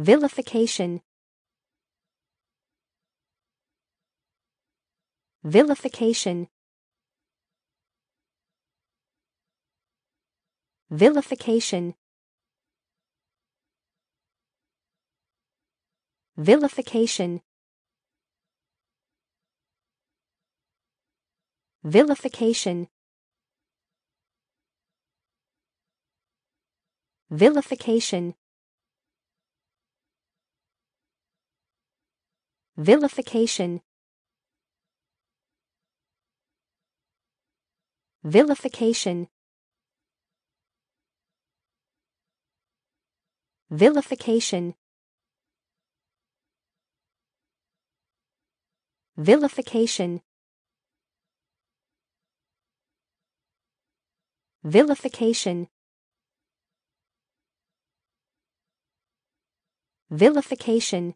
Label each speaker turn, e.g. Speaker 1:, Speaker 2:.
Speaker 1: Vilification Vilification Vilification Vilification Vilification Vilification Vilification Vilification Vilification Vilification Vilification Vilification